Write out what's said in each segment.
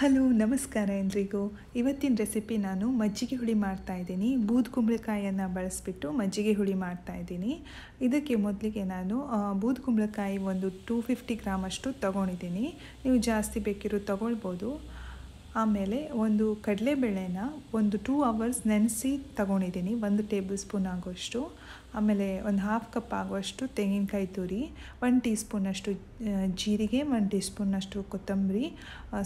hello ನಮಸ್ಕಾರ ಎಲ್ರಿಗೂ ಇವತ್ತಿನ ರೆಸಿಪಿ ನಾನು ಮಜ್ಜಿಗೆ ಹುಳಿ ಮಾಡ್ತಾ ಇದ್ದೀನಿ ಬೂದ್ ಕುಂಬಳಕಾಯಿಯನ್ನು ಬಳಸಿಬಿಟ್ಟು ಮಜ್ಜಿಗೆ ಹುಳಿ ಮಾಡ್ತಾಯಿದ್ದೀನಿ ಇದಕ್ಕೆ ಮೊದಲಿಗೆ ನಾನು ಬೂದ್ ಕುಂಬಳಕಾಯಿ ಒಂದು ಟೂ ಫಿಫ್ಟಿ ಅಷ್ಟು ತೊಗೊಂಡಿದ್ದೀನಿ ನೀವು ಜಾಸ್ತಿ ಬೇಕಿರೋ ತೊಗೊಳ್ಬೋದು ಆಮೇಲೆ ಒಂದು ಕಡಲೆಬೇಳೆನ ಒಂದು ಟೂ ಅವರ್ಸ್ ನೆನೆಸಿ ತಗೊಂಡಿದ್ದೀನಿ ಒಂದು ಟೇಬಲ್ ಸ್ಪೂನ್ ಆಗೋಷ್ಟು ಆಮೇಲೆ ಒಂದು ಹಾಫ್ ಕಪ್ ಆಗುವಷ್ಟು ತೆಂಗಿನಕಾಯಿ ತುರಿ ಒನ್ ಟೀ ಸ್ಪೂನಷ್ಟು ಜೀರಿಗೆ ಒನ್ ಟೀ ಸ್ಪೂನಷ್ಟು ಕೊತ್ತಂಬರಿ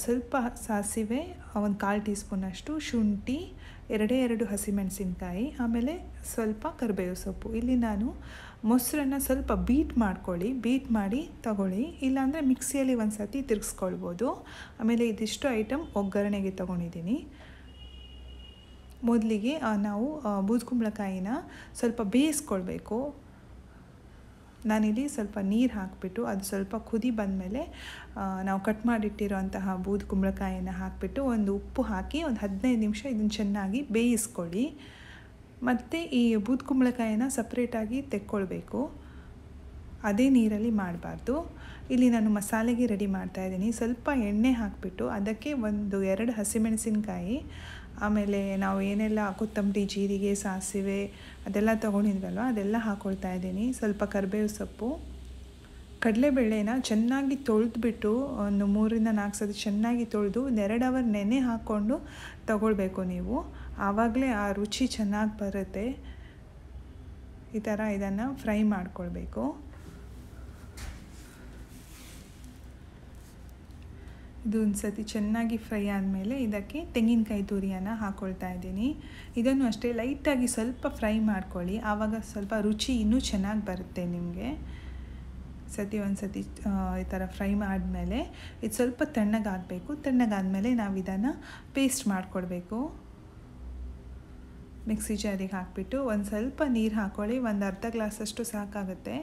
ಸ್ವಲ್ಪ ಸಾಸಿವೆ ಒಂದು ಕಾಲು ಟೀ ಸ್ಪೂನಷ್ಟು ಶುಂಠಿ ಎರಡೇ ಎರಡು ಹಸಿಮೆಣಸಿನ್ಕಾಯಿ ಆಮೇಲೆ ಸ್ವಲ್ಪ ಕರಿಬೇವು ಸೊಪ್ಪು ಇಲ್ಲಿ ನಾನು ಮೊಸರನ್ನು ಸ್ವಲ್ಪ ಬೀಟ್ ಮಾಡ್ಕೊಳ್ಳಿ ಬೀಟ್ ಮಾಡಿ ತಗೊಳ್ಳಿ ಇಲ್ಲಾಂದರೆ ಮಿಕ್ಸಿಯಲ್ಲಿ ಒಂದು ಸರ್ತಿ ತಿರ್ಗಿಸ್ಕೊಳ್ಬೋದು ಆಮೇಲೆ ಇದಿಷ್ಟು ಐಟಮ್ ಒಗ್ಗರಣೆಗೆ ತಗೊಂಡಿದ್ದೀನಿ ಮೊದಲಿಗೆ ನಾವು ಬೂದ್ಕುಂಬಳಕಾಯಿನ ಸ್ವಲ್ಪ ಬೇಯಿಸ್ಕೊಳ್ಬೇಕು ನಾನಿಲ್ಲಿ ಸ್ವಲ್ಪ ನೀರು ಹಾಕಿಬಿಟ್ಟು ಅದು ಸ್ವಲ್ಪ ಕುದಿ ಬಂದಮೇಲೆ ನಾವು ಕಟ್ ಮಾಡಿಟ್ಟಿರೋಂತಹ ಬೂದು ಕುಂಬಳಕಾಯಿಯನ್ನು ಹಾಕಿಬಿಟ್ಟು ಒಂದು ಉಪ್ಪು ಹಾಕಿ ಒಂದು ಹದಿನೈದು ನಿಮಿಷ ಇದನ್ನು ಚೆನ್ನಾಗಿ ಬೇಯಿಸ್ಕೊಳ್ಳಿ ಮತ್ತು ಈ ಬೂದು ಕುಂಬಳಕಾಯಿನ ಸಪ್ರೇಟಾಗಿ ತೆಕ್ಕೊಳ್ಬೇಕು ಅದೇ ನೀರಲ್ಲಿ ಮಾಡಬಾರ್ದು ಇಲ್ಲಿ ನಾನು ಮಸಾಲೆಗೆ ರೆಡಿ ಮಾಡ್ತಾಯಿದ್ದೀನಿ ಸ್ವಲ್ಪ ಎಣ್ಣೆ ಹಾಕಿಬಿಟ್ಟು ಅದಕ್ಕೆ ಒಂದು ಎರಡು ಹಸಿಮೆಣಸಿನಕಾಯಿ ಆಮೇಲೆ ನಾವು ಏನೆಲ್ಲ ಕೊತ್ತಂಬರಿ ಜೀರಿಗೆ ಸಾಸಿವೆ ಅದೆಲ್ಲ ತೊಗೊಂಡಿದ್ವಲ್ವ ಅದೆಲ್ಲ ಹಾಕ್ಕೊಳ್ತಾ ಇದ್ದೀನಿ ಸ್ವಲ್ಪ ಕರಿಬೇವು ಸೊಪ್ಪು ಕಡಲೆಬೇಳೆನ ಚೆನ್ನಾಗಿ ತೊಳೆದ್ಬಿಟ್ಟು ಒಂದು ಮೂರಿಂದ ನಾಲ್ಕು ಸತಿ ಚೆನ್ನಾಗಿ ತೊಳೆದು ಒಂದೆರಡು ಅವರ್ ನೆನೆ ಹಾಕ್ಕೊಂಡು ತಗೊಳ್ಬೇಕು ನೀವು ಆವಾಗಲೇ ಆ ರುಚಿ ಚೆನ್ನಾಗಿ ಬರುತ್ತೆ ಈ ಥರ ಇದನ್ನು ಫ್ರೈ ಮಾಡ್ಕೊಳ್ಬೇಕು ಇದು ಒಂದು ಸತಿ ಚೆನ್ನಾಗಿ ಫ್ರೈ ಆದಮೇಲೆ ಇದಕ್ಕೆ ತೆಂಗಿನಕಾಯಿ ತುರಿಯನ್ನು ಹಾಕ್ಕೊಳ್ತಾ ಇದ್ದೀನಿ ಇದನ್ನು ಅಷ್ಟೇ ಲೈಟಾಗಿ ಸ್ವಲ್ಪ ಫ್ರೈ ಮಾಡ್ಕೊಳ್ಳಿ ಆವಾಗ ಸ್ವಲ್ಪ ರುಚಿ ಇನ್ನೂ ಚೆನ್ನಾಗಿ ಬರುತ್ತೆ ನಿಮಗೆ ಸತಿ ಒಂದು ಸತಿ ಈ ಥರ ಫ್ರೈ ಮಾಡಿದ್ಮೇಲೆ ಇದು ಸ್ವಲ್ಪ ತಣ್ಣಗಾಗಬೇಕು ತಣ್ಣಗಾದಮೇಲೆ ನಾವು ಇದನ್ನು ಪೇಸ್ಟ್ ಮಾಡಿಕೊಡ್ಬೇಕು ಮಿಕ್ಸಿ ಜಾರಿಗೆ ಹಾಕಿಬಿಟ್ಟು ಒಂದು ಸ್ವಲ್ಪ ನೀರು ಹಾಕ್ಕೊಳ್ಳಿ ಒಂದು ಅರ್ಧ ಗ್ಲಾಸಷ್ಟು ಸಾಕಾಗುತ್ತೆ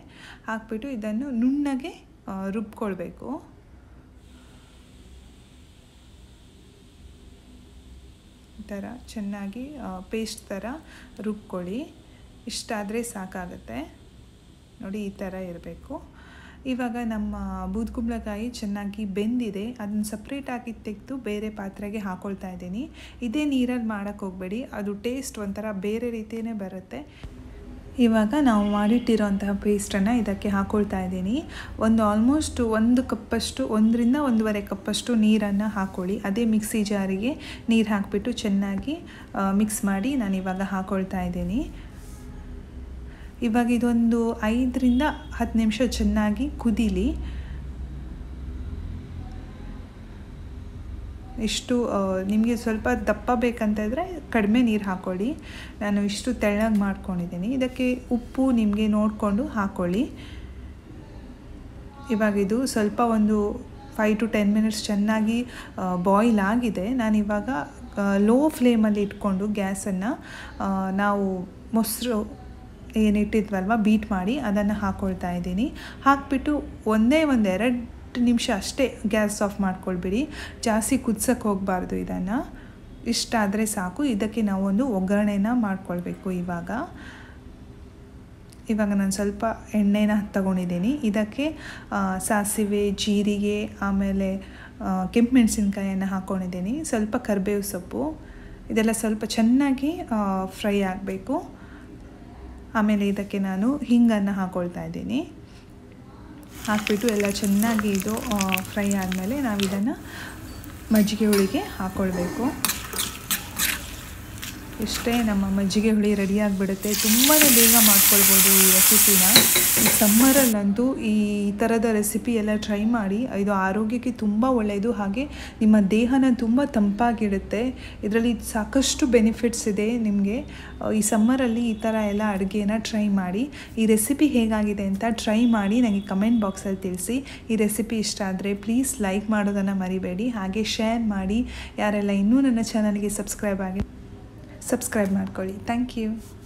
ಹಾಕ್ಬಿಟ್ಟು ಇದನ್ನು ನುಣ್ಣಗೆ ರುಬ್ಕೊಳ್ಬೇಕು ಥರ ಚೆನ್ನಾಗಿ ಪೇಸ್ಟ್ ಥರ ರುಬ್ಕೊಳ್ಳಿ ಇಷ್ಟಾದರೆ ಸಾಕಾಗುತ್ತೆ ನೋಡಿ ಈ ಥರ ಇರಬೇಕು ಇವಾಗ ನಮ್ಮ ಬೂದ್ಕುಂಬಳಕಾಯಿ ಚೆನ್ನಾಗಿ ಬೆಂದಿದೆ ಅದನ್ನು ಆಗಿ ತೆಗೆದು ಬೇರೆ ಪಾತ್ರೆಗೆ ಹಾಕೊಳ್ತಾ ಇದ್ದೀನಿ ಇದೇ ನೀರಲ್ಲಿ ಮಾಡೋಕ್ಕೆ ಹೋಗಬೇಡಿ ಅದು ಟೇಸ್ಟ್ ಒಂಥರ ಬೇರೆ ರೀತಿಯೇ ಬರುತ್ತೆ ಇವಾಗ ನಾವು ಮಾಡಿಟ್ಟಿರೋಂತಹ ಪೇಸ್ಟನ್ನು ಇದಕ್ಕೆ ಹಾಕ್ಕೊಳ್ತಾ ಇದ್ದೀನಿ ಒಂದು ಆಲ್ಮೋಸ್ಟ್ ಒಂದು ಕಪ್ಪಷ್ಟು ಒಂದರಿಂದ ಒಂದೂವರೆ ಕಪ್ಪಷ್ಟು ನೀರನ್ನು ಹಾಕ್ಕೊಳ್ಳಿ ಅದೇ ಮಿಕ್ಸಿ ಜಾರಿಗೆ ನೀರು ಹಾಕಿಬಿಟ್ಟು ಚೆನ್ನಾಗಿ ಮಿಕ್ಸ್ ಮಾಡಿ ನಾನು ಇವಾಗ ಹಾಕ್ಕೊಳ್ತಾ ಇದ್ದೀನಿ ಇವಾಗ ಇದೊಂದು ಐದರಿಂದ ಹತ್ತು ನಿಮಿಷ ಚೆನ್ನಾಗಿ ಕುದೀಲಿ ಇಷ್ಟು ನಿಮಗೆ ಸ್ವಲ್ಪ ದಪ್ಪ ಬೇಕಂತ ಇದ್ದರೆ ಕಡಿಮೆ ನೀರು ಹಾಕ್ಕೊಳ್ಳಿ ನಾನು ಇಷ್ಟು ತೆಳ್ಳಗೆ ಮಾಡ್ಕೊಂಡಿದ್ದೀನಿ ಇದಕ್ಕೆ ಉಪ್ಪು ನಿಮಗೆ ನೋಡಿಕೊಂಡು ಹಾಕೊಳ್ಳಿ ಇವಾಗ ಇದು ಸ್ವಲ್ಪ ಒಂದು ಫೈವ್ ಟು ಟೆನ್ ಮಿನಿಟ್ಸ್ ಚೆನ್ನಾಗಿ ಬಾಯ್ಲ್ ಆಗಿದೆ ನಾನಿವಾಗ ಲೋ ಫ್ಲೇಮಲ್ಲಿ ಇಟ್ಕೊಂಡು ಗ್ಯಾಸನ್ನು ನಾವು ಮೊಸರು ಏನಿಟ್ಟಿದ್ವಲ್ವ ಬೀಟ್ ಮಾಡಿ ಅದನ್ನು ಹಾಕ್ಕೊಳ್ತಾ ಇದ್ದೀನಿ ಹಾಕಿಬಿಟ್ಟು ಒಂದೇ ಒಂದು ಎರಡು ಹತ್ತು ನಿಮಿಷ ಅಷ್ಟೇ ಗ್ಯಾಸ್ ಆಫ್ ಮಾಡ್ಕೊಳ್ಬೇಡಿ ಜಾಸ್ತಿ ಕುದ್ಸಕ್ಕೆ ಹೋಗಬಾರ್ದು ಇದನ್ನು ಇಷ್ಟಾದರೆ ಸಾಕು ಇದಕ್ಕೆ ನಾವೊಂದು ಒಗ್ಗರಣೆನ ಮಾಡ್ಕೊಳ್ಬೇಕು ಇವಾಗ ಇವಾಗ ನಾನು ಸ್ವಲ್ಪ ಎಣ್ಣೆನ ತಗೊಂಡಿದ್ದೀನಿ ಇದಕ್ಕೆ ಸಾಸಿವೆ ಜೀರಿಗೆ ಆಮೇಲೆ ಕೆಂಪು ಮೆಣಸಿನ್ಕಾಯನ್ನು ಹಾಕ್ಕೊಂಡಿದ್ದೀನಿ ಸ್ವಲ್ಪ ಕರಿಬೇವು ಸೊಪ್ಪು ಇದೆಲ್ಲ ಸ್ವಲ್ಪ ಚೆನ್ನಾಗಿ ಫ್ರೈ ಆಗಬೇಕು ಆಮೇಲೆ ಇದಕ್ಕೆ ನಾನು ಹಿಂಗನ್ನು ಹಾಕ್ಕೊಳ್ತಾ ಇದ್ದೀನಿ ಹಾಕಿಬಿಟ್ಟು ಎಲ್ಲ ಚೆನ್ನಾಗಿ ಇದು ಫ್ರೈ ಆದಮೇಲೆ ನಾವು ಇದನ್ನು ಮಜ್ಜಿಗೆ ಹುಳಿಗೆ ಹಾಕ್ಕೊಳ್ಬೇಕು ಇಷ್ಟೇ ನಮ್ಮ ಮಜ್ಜಿಗೆ ಹುಳಿ ರೆಡಿಯಾಗಿಬಿಡುತ್ತೆ ತುಂಬಾ ಬೇಗ ಮಾಡ್ಕೊಳ್ಬೋದು ಈ ರೆಸಿಪಿನ ಈ ಸಮ್ಮರಲ್ಲಂತೂ ಈ ಥರದ ರೆಸಿಪಿ ಎಲ್ಲ ಟ್ರೈ ಮಾಡಿ ಇದು ಆರೋಗ್ಯಕ್ಕೆ ತುಂಬ ಒಳ್ಳೆಯದು ಹಾಗೆ ನಿಮ್ಮ ದೇಹನ ತುಂಬ ತಂಪಾಗಿಡುತ್ತೆ ಇದರಲ್ಲಿ ಸಾಕಷ್ಟು ಬೆನಿಫಿಟ್ಸ್ ಇದೆ ನಿಮಗೆ ಈ ಸಮ್ಮರಲ್ಲಿ ಈ ಥರ ಎಲ್ಲ ಅಡುಗೆನ ಟ್ರೈ ಮಾಡಿ ಈ ರೆಸಿಪಿ ಹೇಗಾಗಿದೆ ಅಂತ ಟ್ರೈ ಮಾಡಿ ನನಗೆ ಕಮೆಂಟ್ ಬಾಕ್ಸಲ್ಲಿ ತಿಳಿಸಿ ಈ ರೆಸಿಪಿ ಇಷ್ಟ ಆದರೆ ಪ್ಲೀಸ್ ಲೈಕ್ ಮಾಡೋದನ್ನು ಮರಿಬೇಡಿ ಹಾಗೆ ಶೇರ್ ಮಾಡಿ ಯಾರೆಲ್ಲ ಇನ್ನೂ ನನ್ನ ಚಾನಲ್ಗೆ ಸಬ್ಸ್ಕ್ರೈಬ್ ಆಗಿ ಸಬ್ಸ್ಕ್ರೈಬ್ ಮಾಡ್ಕೊಳ್ಳಿ ಥ್ಯಾಂಕ್ ಯು